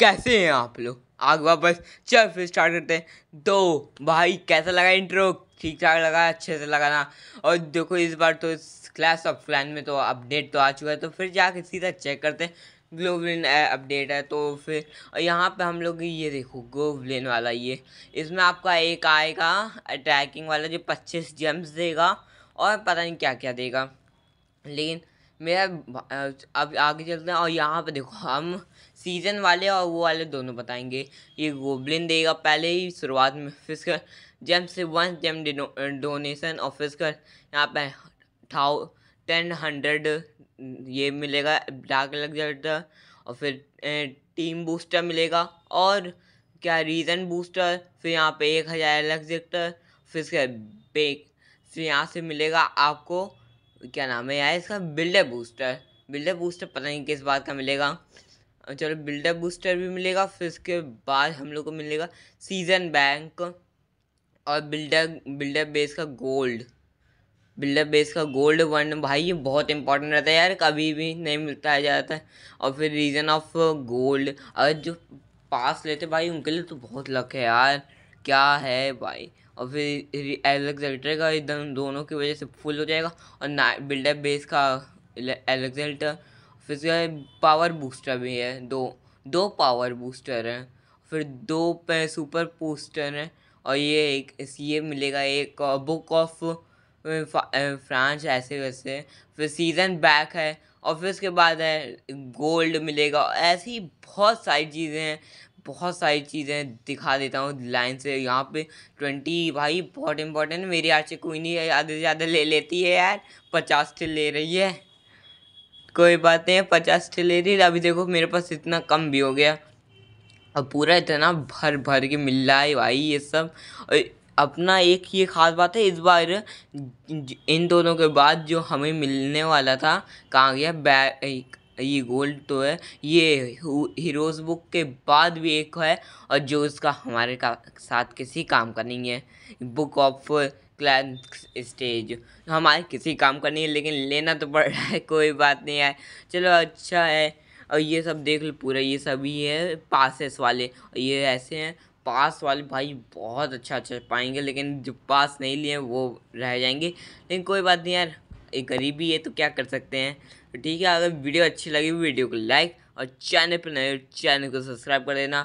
कैसे हैं आप लोग आग वापस चल फिर स्टार्ट करते हैं तो भाई कैसा लगा इंट्रो ठीक ठाक लगा अच्छे से लगाना और देखो इस बार तो क्लास ऑफ क्लैन में तो अपडेट तो आ चुका है तो फिर जाके सीधा चेक करते हैं ग्लोबलिन अपडेट है तो फिर और यहाँ पे हम लोग ये देखो ग्लोबलिन वाला ये इसमें आपका एक आएगा अटैकिंग वाला जो पच्चीस जेम्स देगा और पता नहीं क्या क्या देगा लेकिन मेरा अब आगे चलते हैं और यहाँ पे देखो हम सीजन वाले और वो वाले दोनों बताएंगे ये गोब्लिन देगा पहले ही शुरुआत में फिजिकल जेम से वन जेम डोनेशन और फिजिकल यहाँ पे थाउ टेन हंड्रेड ये मिलेगा डार्क जाता और फिर टीम बूस्टर मिलेगा और क्या रीजन बूस्टर फिर यहाँ पे एक हज़ार लग्जेक्टर फिर इसका बेक फिर यहाँ से मिलेगा आपको क्या नाम है यार इसका बिल्डर बूस्टर बिल्डर बूस्टर पता नहीं किस बात का मिलेगा चलो बिल्डअप बूस्टर भी मिलेगा फिर उसके बाद हम लोग को मिलेगा सीजन बैंक और बिल्डर बिल्डर बेस का गोल्ड बिल्डर बेस का गोल्ड वन भाई ये बहुत इंपॉर्टेंट रहता है यार कभी भी नहीं मिलता है है और फिर रीज़न ऑफ गोल्ड अगर जो पास लेते भाई उनके लिए तो बहुत लक है यार क्या है भाई और फिर एलेक्जेल्टर का एकदम दोनों की वजह से फुल हो जाएगा और ना बिल्डअप बेस का एलेक्जेल्टर फिर उसके पावर बूस्टर भी है दो दो पावर बूस्टर हैं फिर दो पे सुपर पोस्टर हैं और ये एक ये मिलेगा एक बुक ऑफ फ्रांस ऐसे वैसे फिर सीज़न बैक है और फिर उसके बाद है गोल्ड मिलेगा ऐसी बहुत सारी चीज़ें हैं बहुत सारी चीज़ें दिखा देता हूँ लाइन से यहाँ पे ट्वेंटी भाई बहुत इंपॉर्टेंट मेरी आज से कोई नहीं आधे से ज़्यादा ले लेती है यार पचास से ले रही है कोई बात नहीं पचास से ले रही है अभी देखो मेरे पास इतना कम भी हो गया और पूरा इतना भर भर के मिल रहा है भाई ये सब और अपना एक ये ख़ास बात है इस बार इन दोनों के बाद जो हमें मिलने वाला था कहाँ गया बैग ये गोल्ड तो है ये हीरोज़ बुक के बाद भी एक है और जो उसका हमारे का साथ किसी काम का नहीं है बुक ऑफ क्लैन स्टेज हमारे किसी काम का नहीं है लेकिन लेना तो पड़ रहा है कोई बात नहीं है चलो अच्छा है और ये सब देख लो पूरा ये सभी है पासेस वाले और ये ऐसे हैं पास वाले भाई बहुत अच्छा अच्छा पाएंगे लेकिन जो पास नहीं लिए वो रह जाएंगे लेकिन कोई बात नहीं यार एक गरीबी है तो क्या कर सकते हैं तो ठीक है अगर वीडियो अच्छी लगी वीडियो को लाइक और चैनल पर नए चैनल को सब्सक्राइब कर देना